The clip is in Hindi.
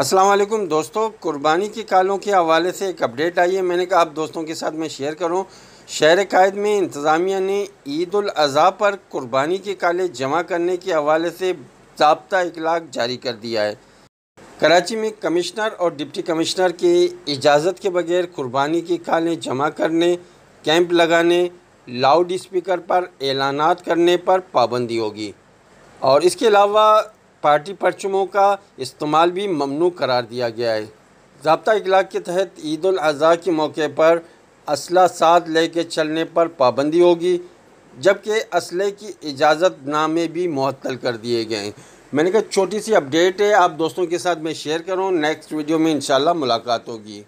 असलम दोस्तों कुर्बानी की कालों के हवाले से एक अपडेट आई है मैंने कहा आप दोस्तों के साथ मैं शेयर करूं शहर कायद में इंतज़ामिया ने ईद अज़ी पर कुर्बानी के काले जमा करने के हवाले से जबता इखलाक जारी कर दिया है कराची में कमिश्नर और डिप्टी कमिश्नर की इजाज़त के बगैर कुर्बानी के काले जमा करने कैंप लगाने लाउड स्पीकर पर ऐलानात करने पर पाबंदी होगी और इसके अलावा पार्टी परचमों का इस्तेमाल भी ममनू करार दिया गया है जबता इखलाक के तहत ईद अज़ी के मौके पर असला साथ ले कर चलने पर पाबंदी होगी जबकि असले की इजाज़त नामे भी मअतल कर दिए गए हैं मैंने कहा छोटी सी अपडेट है आप दोस्तों के साथ मैं शेयर करूँ नेक्स्ट वीडियो में इंशाल्लाह मुलाकात होगी